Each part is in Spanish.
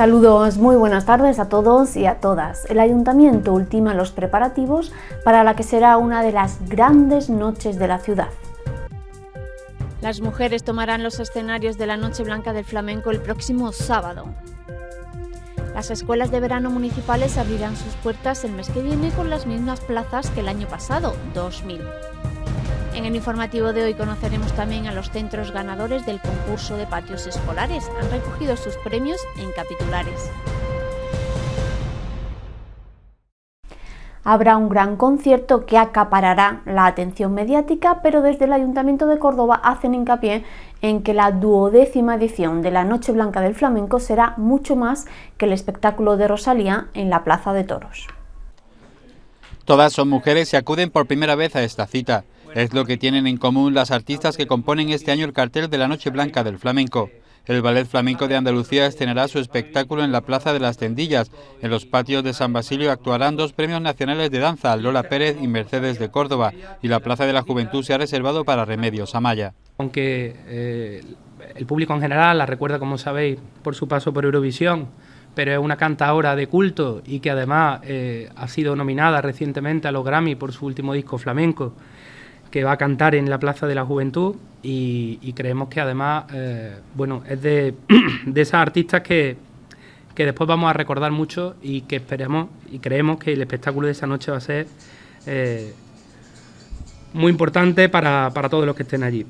Saludos, muy buenas tardes a todos y a todas. El ayuntamiento ultima los preparativos para la que será una de las grandes noches de la ciudad. Las mujeres tomarán los escenarios de la Noche Blanca del Flamenco el próximo sábado. Las escuelas de verano municipales abrirán sus puertas el mes que viene con las mismas plazas que el año pasado, 2000. En el informativo de hoy conoceremos también a los centros ganadores del concurso de patios escolares. Han recogido sus premios en capitulares. Habrá un gran concierto que acaparará la atención mediática, pero desde el Ayuntamiento de Córdoba hacen hincapié en que la duodécima edición de la Noche Blanca del Flamenco será mucho más que el espectáculo de Rosalía en la Plaza de Toros. Todas son mujeres y acuden por primera vez a esta cita. Es lo que tienen en común las artistas que componen este año el cartel de la Noche Blanca del Flamenco. El Ballet Flamenco de Andalucía estrenará su espectáculo en la Plaza de las Tendillas. En los patios de San Basilio actuarán dos premios nacionales de danza, Lola Pérez y Mercedes de Córdoba, y la Plaza de la Juventud se ha reservado para Remedios Amaya. Aunque eh, el público en general la recuerda, como sabéis, por su paso por Eurovisión, pero es una cantaora de culto y que además eh, ha sido nominada recientemente a los Grammy por su último disco flamenco que va a cantar en la Plaza de la Juventud y, creemos que además, eh, bueno, es de, esas artistas que, después vamos a recordar mucho y que esperemos y creemos que el espectáculo de esa noche va a ser eh, muy importante para, para todos los que estén allí.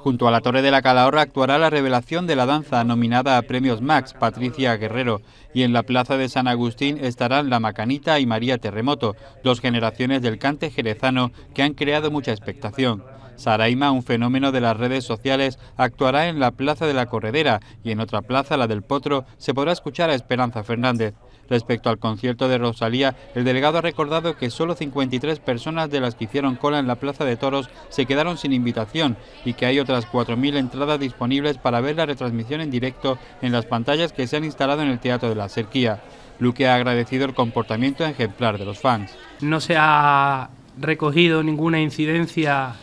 Junto a la Torre de la Calahorra actuará la revelación de la danza nominada a premios Max, Patricia Guerrero, y en la Plaza de San Agustín estarán La Macanita y María Terremoto, dos generaciones del cante jerezano que han creado mucha expectación. Saraima, un fenómeno de las redes sociales, actuará en la Plaza de la Corredera y en otra plaza, la del Potro, se podrá escuchar a Esperanza Fernández. Respecto al concierto de Rosalía, el delegado ha recordado que solo 53 personas de las que hicieron cola en la Plaza de Toros se quedaron sin invitación y que hay otras 4.000 entradas disponibles para ver la retransmisión en directo en las pantallas que se han instalado en el Teatro de la Serquía. Luque ha agradecido el comportamiento ejemplar de los fans. No se ha recogido ninguna incidencia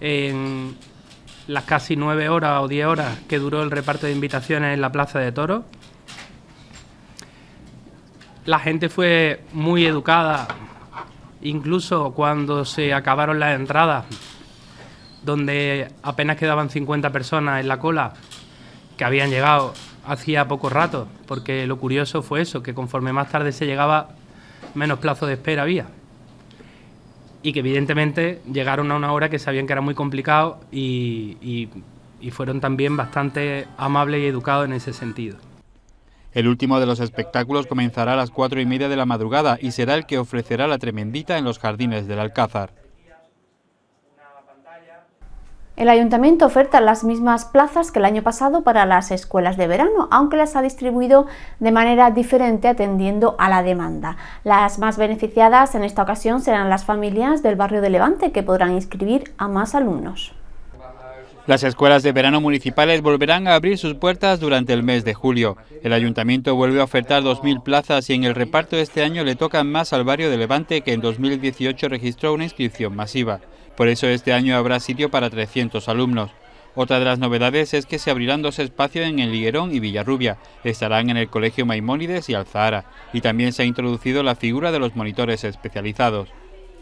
en las casi nueve horas o diez horas que duró el reparto de invitaciones en la Plaza de Toros. La gente fue muy educada, incluso cuando se acabaron las entradas, donde apenas quedaban 50 personas en la cola que habían llegado hacía poco rato, porque lo curioso fue eso, que conforme más tarde se llegaba, menos plazo de espera había. Y que evidentemente llegaron a una hora que sabían que era muy complicado y, fueron también bastante amables y educados en ese sentido. El último de los espectáculos comenzará a las cuatro y media de la madrugada y será el que ofrecerá la tremendita en los jardines del Alcázar. El ayuntamiento oferta las mismas plazas que el año pasado para las escuelas de verano, aunque las ha distribuido de manera diferente atendiendo a la demanda. Las más beneficiadas en esta ocasión serán las familias del barrio de Levante, que podrán inscribir a más alumnos. Las escuelas de verano municipales volverán a abrir sus puertas durante el mes de julio. El ayuntamiento vuelve a ofertar 2.000 plazas y en el reparto de este año le tocan más al barrio de Levante que en 2018 registró una inscripción masiva. Por eso este año habrá sitio para 300 alumnos. Otra de las novedades es que se abrirán dos espacios en El liguerón y Villarrubia. Estarán en el Colegio Maimónides y Alzahara. Y también se ha introducido la figura de los monitores especializados.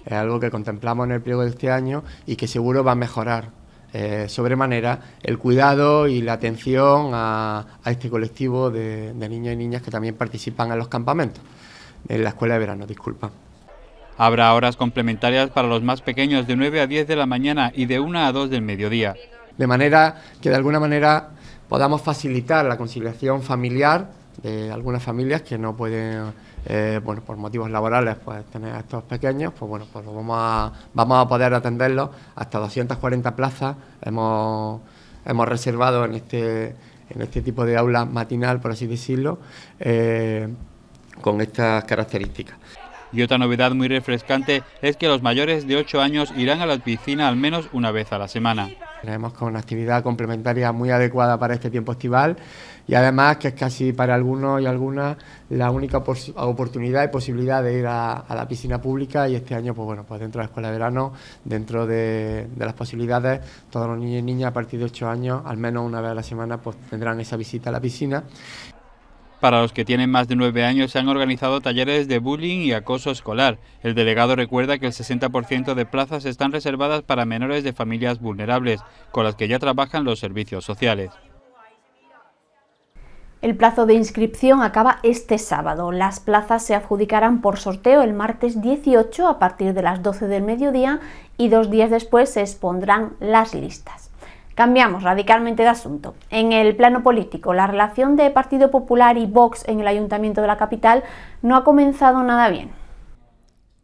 Es algo que contemplamos en el pliego de este año y que seguro va a mejorar eh, sobremanera el cuidado y la atención a, este colectivo de, de, niños y niñas que también participan en los campamentos, en la escuela de verano, disculpa. Habrá horas complementarias para los más pequeños de 9 a 10 de la mañana y de 1 a 2 del mediodía. De manera que de alguna manera podamos facilitar la conciliación familiar de algunas familias que no pueden eh, bueno, por motivos laborales, pues tener a estos pequeños, pues bueno, pues vamos a, vamos a poder atenderlos hasta 240 plazas. Hemos, reservado en este, en este tipo de aula matinal, por así decirlo, eh, con estas características. Y otra novedad muy refrescante es que los mayores de 8 años irán a la piscina al menos una vez a la semana tenemos que una actividad complementaria muy adecuada para este tiempo estival y además que es casi para algunos y algunas la única oportunidad y posibilidad de ir a, la piscina pública y este año, pues bueno, pues dentro de la escuela de verano, dentro de, las posibilidades, todos los niños y niñas a partir de 8 años, al menos una vez a la semana, pues tendrán esa visita a la piscina. Para los que tienen más de nueve años se han organizado talleres de bullying y acoso escolar. El delegado recuerda que el 60% de plazas están reservadas para menores de familias vulnerables, con las que ya trabajan los servicios sociales. El plazo de inscripción acaba este sábado. Las plazas se adjudicarán por sorteo el martes 18 a partir de las 12 del mediodía y dos días después se expondrán las listas. Cambiamos radicalmente de asunto. En el plano político, la relación de Partido Popular y Vox en el Ayuntamiento de la capital no ha comenzado nada bien.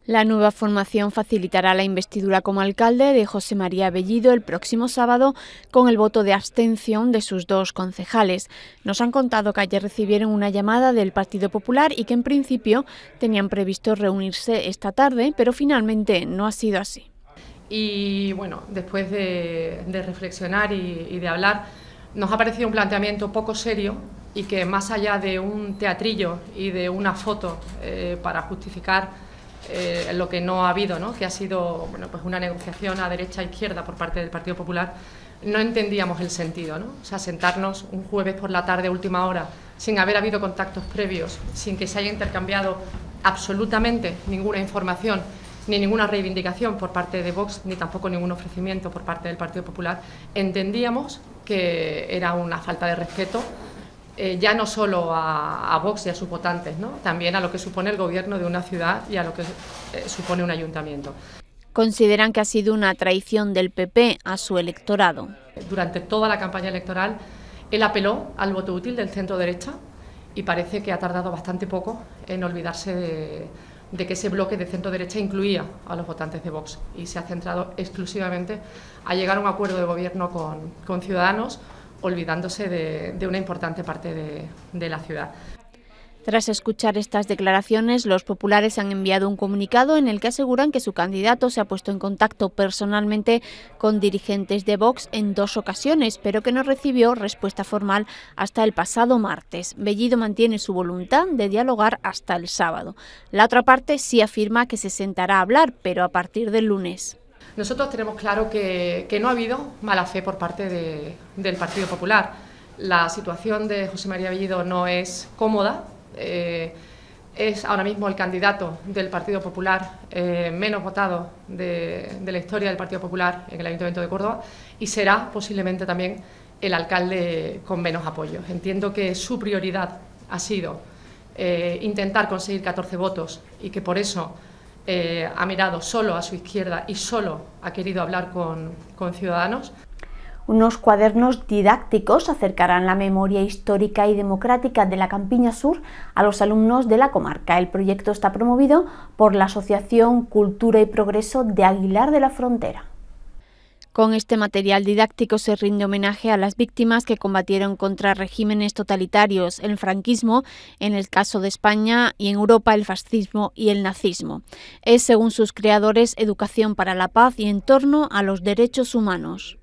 La nueva formación facilitará la investidura como alcalde de José María Bellido el próximo sábado con el voto de abstención de sus dos concejales. Nos han contado que ayer recibieron una llamada del Partido Popular y que en principio tenían previsto reunirse esta tarde, pero finalmente no ha sido así. Y bueno, después de, reflexionar y, de hablar, nos ha parecido un planteamiento poco serio y que más allá de un teatrillo y de una foto eh, para justificar eh, lo que no ha habido, ¿no? que ha sido bueno, pues una negociación a derecha e izquierda por parte del Partido Popular, no entendíamos el sentido. ¿no? O sea, sentarnos un jueves por la tarde, última hora, sin haber habido contactos previos, sin que se haya intercambiado absolutamente ninguna información ni ninguna reivindicación por parte de Vox, ni tampoco ningún ofrecimiento por parte del Partido Popular, entendíamos que era una falta de respeto eh, ya no solo a, Vox y a sus votantes, ¿no? también a lo que supone el gobierno de una ciudad y a lo que eh, supone un ayuntamiento. Consideran que ha sido una traición del PP a su electorado. Durante toda la campaña electoral, él apeló al voto útil del centro derecha y parece que ha tardado bastante poco en olvidarse de de que ese bloque de centro derecha incluía a los votantes de Vox y se ha centrado exclusivamente a llegar a un acuerdo de gobierno con, con Ciudadanos, olvidándose de, de, una importante parte de, de la ciudad. Tras escuchar estas declaraciones, los populares han enviado un comunicado en el que aseguran que su candidato se ha puesto en contacto personalmente con dirigentes de Vox en dos ocasiones, pero que no recibió respuesta formal hasta el pasado martes. Bellido mantiene su voluntad de dialogar hasta el sábado. La otra parte sí afirma que se sentará a hablar, pero a partir del lunes. Nosotros tenemos claro que, no ha habido mala fe por parte del Partido Popular. La situación de José María Bellido no es cómoda, eh, es ahora mismo el candidato del Partido Popular eh, menos votado de, la historia del Partido Popular en el Ayuntamiento de Córdoba y será posiblemente también el alcalde con menos apoyo. Entiendo que su prioridad ha sido eh, intentar conseguir 14 votos y que por eso ha mirado solo a su izquierda y solo ha querido hablar con ciudadanos. Unos cuadernos didácticos acercarán la memoria histórica y democrática de la Campiña Sur a los alumnos de la comarca. El proyecto está promovido por la Asociación Cultura y Progreso de Aguilar de la Frontera. Con este material didáctico se rinde homenaje a las víctimas que combatieron contra regímenes totalitarios, el franquismo, en el caso de España, y en Europa el fascismo y el nazismo. Es, según sus creadores, educación para la paz y en torno a los derechos humanos.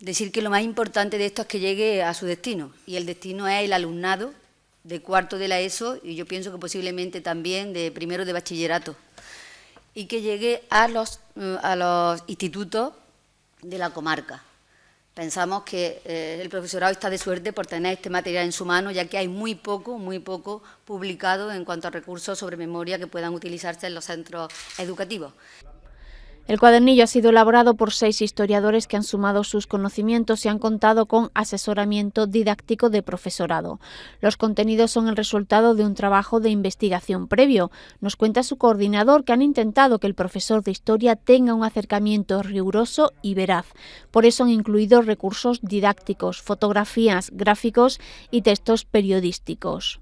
Decir que lo más importante de esto es que llegue a su destino, y el destino es el alumnado de cuarto de la ESO y yo pienso que posiblemente también de primero de bachillerato, y que llegue a los, eh, a los institutos de la comarca. Pensamos que eh, el profesorado está de suerte por tener este material en su mano, ya que hay muy poco, muy poco publicado en cuanto a recursos sobre memoria que puedan utilizarse en los centros educativos. El cuadernillo ha sido elaborado por seis historiadores que han sumado sus conocimientos y han contado con asesoramiento didáctico de profesorado. Los contenidos son el resultado de un trabajo de investigación previo. Nos cuenta su coordinador que han intentado que el profesor de historia tenga un acercamiento riguroso y veraz. Por eso han incluido recursos didácticos, fotografías, gráficos y textos periodísticos.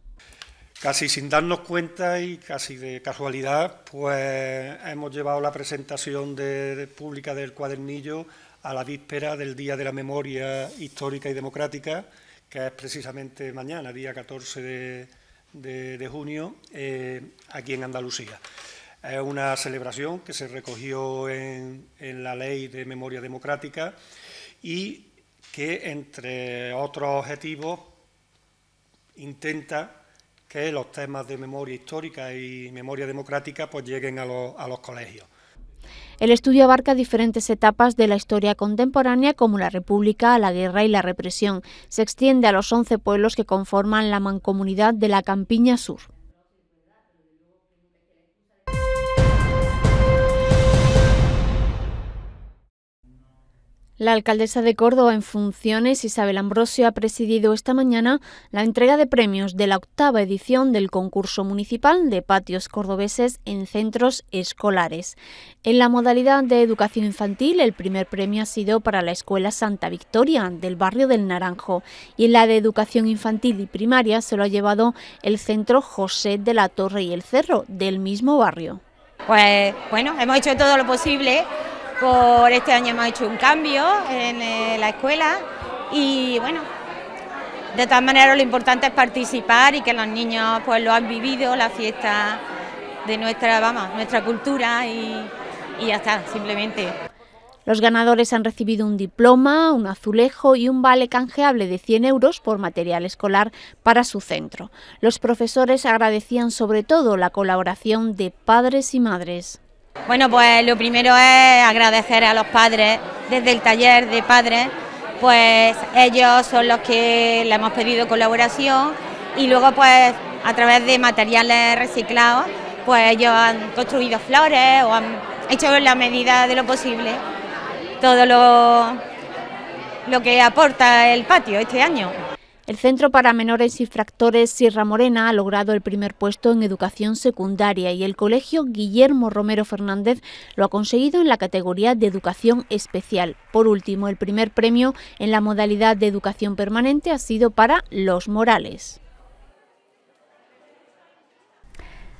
Casi sin darnos cuenta y casi de casualidad, pues hemos llevado la presentación de, pública del cuadernillo a la víspera del Día de la Memoria Histórica y Democrática, que es precisamente mañana, día 14 de, junio, eh, aquí en Andalucía. Es una celebración que se recogió en la Ley de Memoria Democrática y que, entre otros objetivos, intenta que los temas de memoria histórica y memoria democrática pues lleguen a los, a los colegios. El estudio abarca diferentes etapas de la historia contemporánea como la República, la guerra y la represión. Se extiende a los 11 pueblos que conforman la mancomunidad de la Campiña Sur. La alcaldesa de Córdoba en funciones, Isabel Ambrosio, ha presidido esta mañana la entrega de premios de la octava edición del concurso municipal de patios cordobeses en centros escolares. En la modalidad de educación infantil, el primer premio ha sido para la Escuela Santa Victoria del barrio del Naranjo y en la de educación infantil y primaria se lo ha llevado el centro José de la Torre y el Cerro del mismo barrio. Pues bueno, hemos hecho todo lo posible por este año hemos hecho un cambio en eh, la escuela y bueno, de todas maneras lo importante es participar y que los niños pues lo han vivido, la fiesta de nuestra, nuestra cultura y, y ya está, simplemente. Los ganadores han recibido un diploma, un azulejo y un vale canjeable de 100 euros por material escolar para su centro. Los profesores agradecían sobre todo la colaboración de padres y madres. Bueno, pues lo primero es agradecer a los padres, desde el taller de padres, pues ellos son los que le hemos pedido colaboración y luego pues a través de materiales reciclados, pues ellos han construido flores o han hecho en la medida de lo posible todo lo, lo que aporta el patio este año. El Centro para Menores Fractores Sierra Morena ha logrado el primer puesto en educación secundaria y el Colegio Guillermo Romero Fernández lo ha conseguido en la categoría de educación especial. Por último, el primer premio en la modalidad de educación permanente ha sido para Los Morales.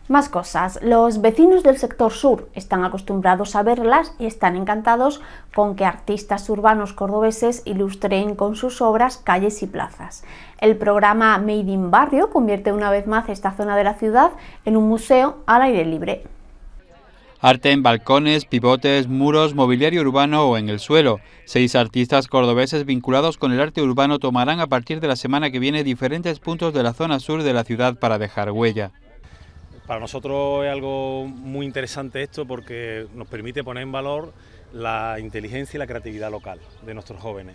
Más cosas. Los vecinos del sector sur están acostumbrados a verlas y están encantados con que artistas urbanos cordobeses ilustren con sus obras calles y plazas. El programa Made in Barrio convierte una vez más esta zona de la ciudad en un museo al aire libre. Arte en balcones, pivotes, muros, mobiliario urbano o en el suelo. Seis artistas cordobeses vinculados con el arte urbano tomarán a partir de la semana que viene diferentes puntos de la zona sur de la ciudad para dejar huella. Para nosotros es algo muy interesante esto porque nos permite poner en valor la inteligencia y la creatividad local de nuestros jóvenes.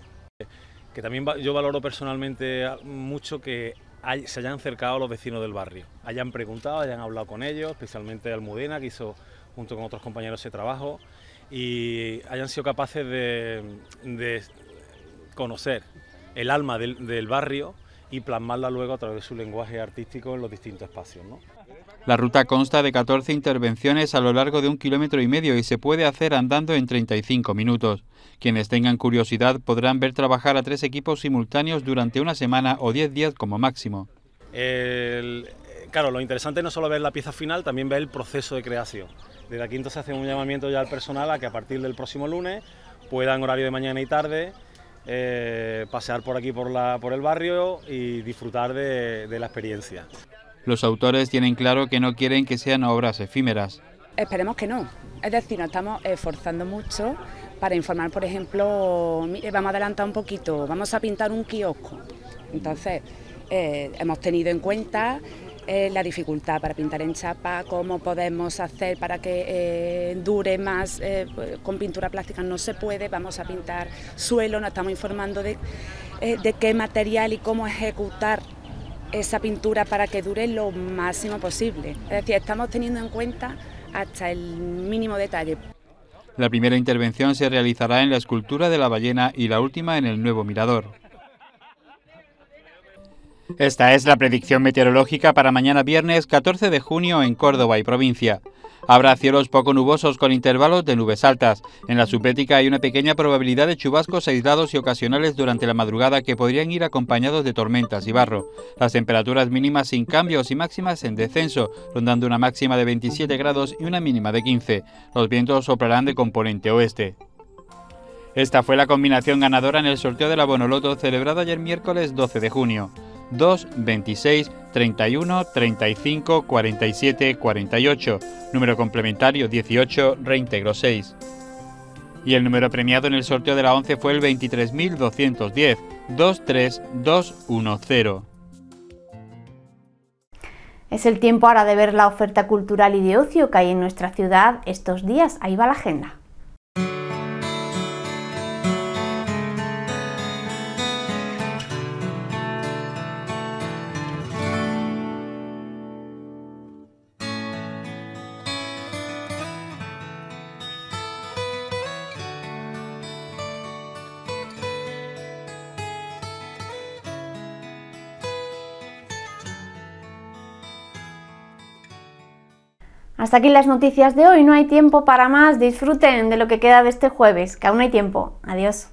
Que también yo valoro personalmente mucho que se hayan acercado a los vecinos del barrio, hayan preguntado, hayan hablado con ellos, especialmente Almudena, que hizo junto con otros compañeros ese trabajo, y hayan sido capaces de, conocer el alma del, del, barrio y plasmarla luego a través de su lenguaje artístico en los distintos espacios. ¿no? La ruta consta de 14 intervenciones a lo largo de un kilómetro y medio y se puede hacer andando en 35 minutos. Quienes tengan curiosidad podrán ver trabajar a tres equipos simultáneos durante una semana o 10 días como máximo. claro, lo interesante no solo ver la pieza final, también ver el proceso de creación. Desde aquí entonces hacemos un llamamiento ya al personal a que a partir del próximo lunes puedan horario de mañana y tarde eh, pasear por aquí por, la, por el barrio y disfrutar de la experiencia. Los autores tienen claro que no quieren que sean obras efímeras. Esperemos que no. Es decir, nos estamos esforzando mucho para informar, por ejemplo, vamos a adelantar un poquito, vamos a pintar un kiosco. Entonces, eh, hemos tenido en cuenta eh, la dificultad para pintar en chapa, cómo podemos hacer para que eh, dure más, con pintura plástica no se puede, vamos a pintar suelo, nos estamos informando de, de qué material y cómo ejecutar esa pintura para que dure lo máximo posible. Es decir, estamos teniendo en cuenta hasta el mínimo detalle. La primera intervención se realizará en la escultura de la ballena y la última en el nuevo mirador. Esta es la predicción meteorológica para mañana viernes 14 de junio en Córdoba y provincia. Habrá cielos poco nubosos con intervalos de nubes altas. En la subética hay una pequeña probabilidad de chubascos aislados y ocasionales durante la madrugada que podrían ir acompañados de tormentas y barro. Las temperaturas mínimas sin cambios y máximas en descenso, rondando una máxima de 27 grados y una mínima de 15. Los vientos soplarán de componente oeste. Esta fue la combinación ganadora en el sorteo de la Bonoloto celebrado ayer miércoles 12 de junio. 2, 26, 31, 35, 47, 48, número complementario 18, reintegro 6. Y el número premiado en el sorteo de la 11 fue el 23.210, 23210. Es el tiempo ahora de ver la oferta cultural y de ocio que hay en nuestra ciudad estos días. Ahí va la agenda. Hasta aquí las noticias de hoy, no hay tiempo para más, disfruten de lo que queda de este jueves, que aún hay tiempo. Adiós.